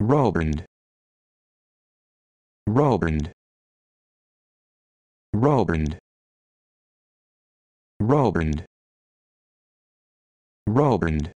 Roland Roland Roland Roland Roland